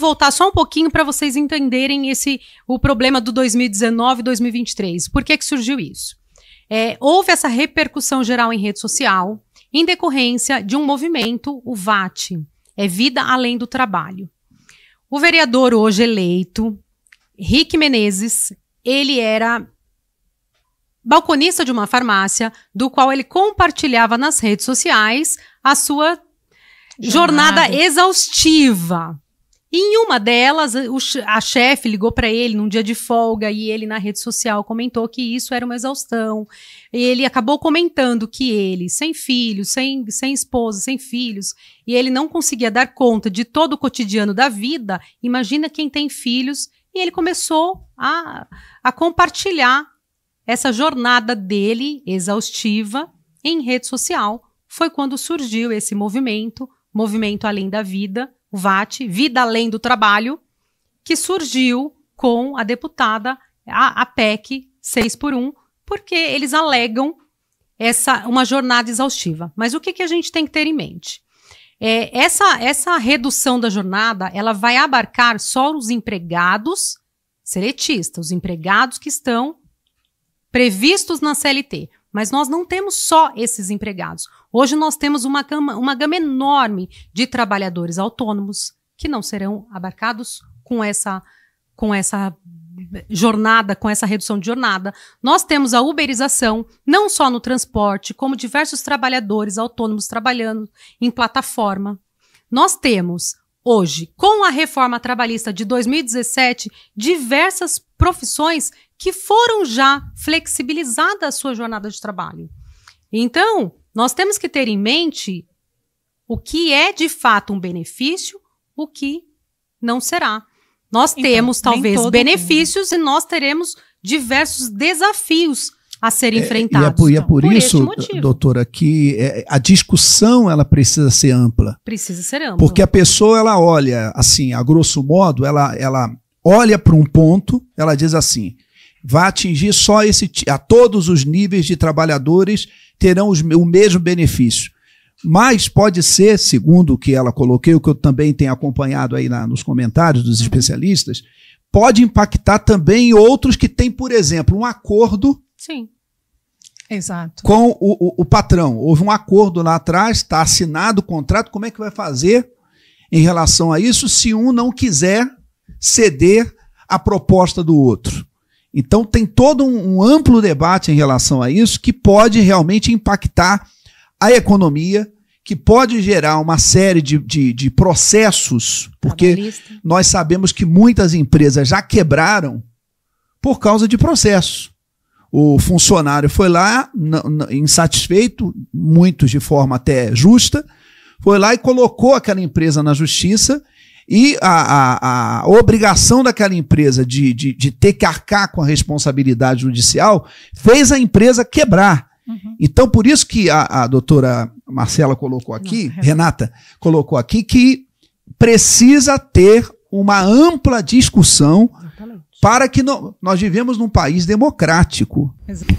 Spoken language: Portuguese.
voltar só um pouquinho para vocês entenderem esse o problema do 2019 2023. Por que, que surgiu isso? É, houve essa repercussão geral em rede social em decorrência de um movimento, o VAT, é Vida Além do Trabalho. O vereador hoje eleito, Rick Menezes, ele era balconista de uma farmácia, do qual ele compartilhava nas redes sociais a sua jornada, jornada exaustiva em uma delas, a chefe ligou para ele num dia de folga e ele na rede social comentou que isso era uma exaustão. E ele acabou comentando que ele, sem filhos, sem, sem esposa, sem filhos, e ele não conseguia dar conta de todo o cotidiano da vida, imagina quem tem filhos. E ele começou a, a compartilhar essa jornada dele, exaustiva, em rede social. Foi quando surgiu esse movimento, Movimento Além da Vida, o VAT, Vida Além do Trabalho, que surgiu com a deputada, a, a PEC 6 por 1, porque eles alegam essa uma jornada exaustiva. Mas o que, que a gente tem que ter em mente? É, essa, essa redução da jornada ela vai abarcar só os empregados seletistas, os empregados que estão previstos na CLT. Mas nós não temos só esses empregados. Hoje nós temos uma, gama, uma gama enorme de trabalhadores autônomos que não serão abarcados com essa, com essa jornada, com essa redução de jornada. Nós temos a uberização, não só no transporte, como diversos trabalhadores autônomos trabalhando em plataforma. Nós temos hoje, com a reforma trabalhista de 2017, diversas profissões que foram já flexibilizadas a sua jornada de trabalho. Então, nós temos que ter em mente o que é de fato um benefício, o que não será. Nós então, temos talvez benefícios mundo. e nós teremos diversos desafios a serem é, enfrentados. E é por, e é por, então, por isso, doutora, que é, a discussão ela precisa ser ampla. Precisa ser ampla. Porque a pessoa ela olha assim, a grosso modo, ela ela olha para um ponto, ela diz assim: vai atingir só esse a todos os níveis de trabalhadores terão os, o mesmo benefício. Mas pode ser, segundo o que ela coloquei, o que eu também tenho acompanhado aí na, nos comentários dos especialistas, pode impactar também outros que têm, por exemplo, um acordo. Sim. Exato. Com o, o, o patrão. Houve um acordo lá atrás, está assinado o contrato. Como é que vai fazer em relação a isso se um não quiser ceder à proposta do outro? Então, tem todo um, um amplo debate em relação a isso que pode realmente impactar a economia, que pode gerar uma série de, de, de processos, porque nós sabemos que muitas empresas já quebraram por causa de processos. O funcionário foi lá, insatisfeito, muitos de forma até justa, foi lá e colocou aquela empresa na justiça e a, a, a obrigação daquela empresa de, de, de, ter que arcar com a responsabilidade judicial fez a empresa quebrar. Uhum. Então, por isso que a, a doutora Marcela colocou aqui, Não, Renata. colocou aqui, que precisa ter uma ampla discussão Exatamente. para que nós vivemos num país democrático. Exato.